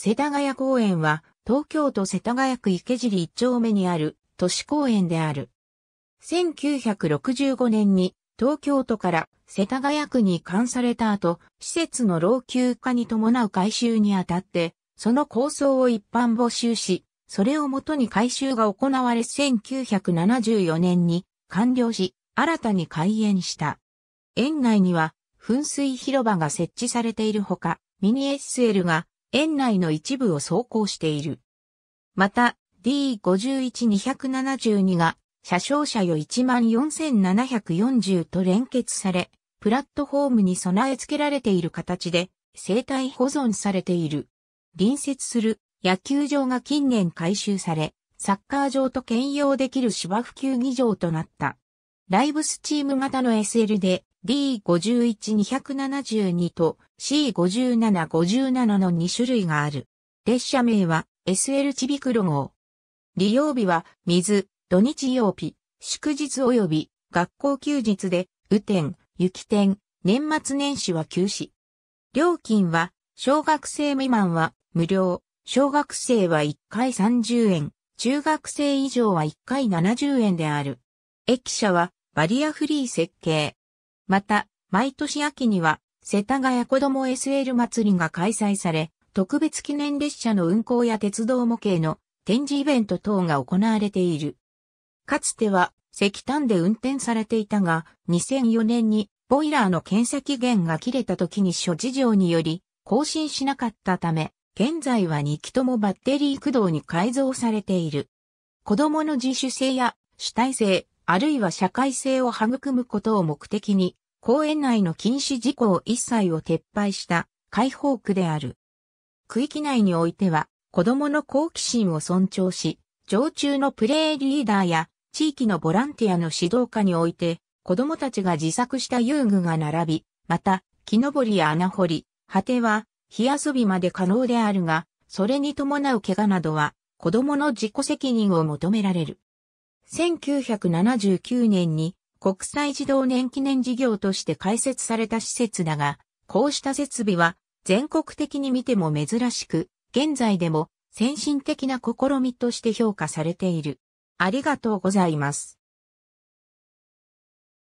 世田谷公園は、東京都世田谷区池尻一丁目にある都市公園である。1965年に東京都から世田谷区に移管された後、施設の老朽化に伴う改修にあたって、その構想を一般募集し、それをもとに改修が行われ1974年に完了し、新たに開園した。園内には噴水広場が設置されているほか、ミニ SL が園内の一部を走行している。また、D51272 が車掌車よ14740と連結され、プラットフォームに備え付けられている形で生態保存されている。隣接する野球場が近年改修され、サッカー場と兼用できる芝生球技場となった。ライブスチーム型の SL で D51-272 と C57-57 の2種類がある。列車名は SL ちびくろ号。利用日は水、土日曜日、祝日及び学校休日で雨天、雪天、年末年始は休止。料金は小学生未満は無料、小学生は1回30円、中学生以上は1回70円である。駅舎はバリアフリー設計。また、毎年秋には、世田谷子供 SL 祭りが開催され、特別記念列車の運行や鉄道模型の展示イベント等が行われている。かつては石炭で運転されていたが、2004年にボイラーの検査期限が切れた時に諸事情により更新しなかったため、現在は2機ともバッテリー駆動に改造されている。子供の自主性や主体性、あるいは社会性を育むことを目的に、公園内の禁止事項一切を撤廃した解放区である。区域内においては、子供の好奇心を尊重し、常駐のプレーリーダーや地域のボランティアの指導下において、子供たちが自作した遊具が並び、また、木登りや穴掘り、果ては、火遊びまで可能であるが、それに伴う怪我などは、子供の自己責任を求められる。1979年に国際児童年記念事業として開設された施設だが、こうした設備は全国的に見ても珍しく、現在でも先進的な試みとして評価されている。ありがとうございます。